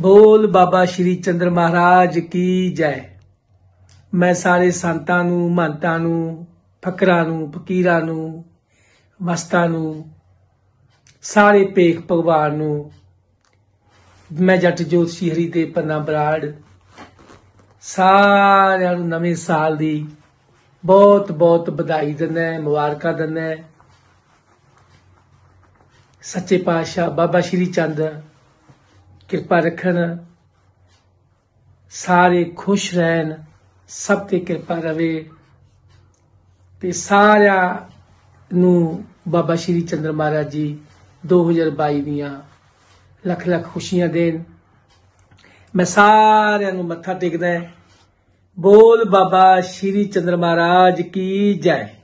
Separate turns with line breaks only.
ਬੋਲ ਬਾਬਾ ਸ਼੍ਰੀ ਚੰਦਰ ਮਹਾਰਾਜ ਕੀ ਜੈ ਮੈਂ ਸਾਰੇ ਸੰਤਾਂ ਨੂੰ ਮਹੰਤਾਂ ਨੂੰ ਫਕਰਾਂ ਨੂੰ ਫਕੀਰਾਂ ਨੂੰ ਮਸਤਾਂ ਨੂੰ ਸਾਰੇ ਪੇਖ ਭਗਵਾਨ ਨੂੰ ਮੈਂ ਜੱਟ ਜੋਤਸ਼ੀ ਹਰੀ ਤੇ ਪੰਨਾ ਬਰਾੜ ਸਾਰਿਆਂ ਨੂੰ ਨਵੇਂ ਸਾਲ ਦੀ ਬਹੁਤ ਬਹੁਤ ਵਧਾਈ ਦਿੰਦਾ ਮੁਬਾਰਕਾਂ ਦਿੰਦਾ ਸੱਚੇ ਪਾਤਸ਼ਾਹ ਬਾਬਾ ਸ਼੍ਰੀ ਚੰਦ ਕਿਰਪਾ ਰੱਖਣ ਸਾਰੇ ਖੁਸ਼ ਰਹਿਣ ਸਭ ਤੇ ਕਿਰਪਾ ਰਵੇ ਤੇ ਸਾਰਿਆਂ ਨੂੰ ਬਾਬਾ ਸ਼੍ਰੀ ਚੰਦਰ ਮਹਾਰਾਜ ਜੀ 2022 ਦੀਆਂ ਲੱਖ ਲੱਖ ਖੁਸ਼ੀਆਂ ਦੇਣ ਮੈਂ ਸਾਰਿਆਂ ਨੂੰ ਮੱਥਾ ਟੇਕਦਾ ਬੋਲ ਬਾਬਾ ਸ਼੍ਰੀ ਚੰਦਰ ਮਹਾਰਾਜ ਕੀ ਜੈ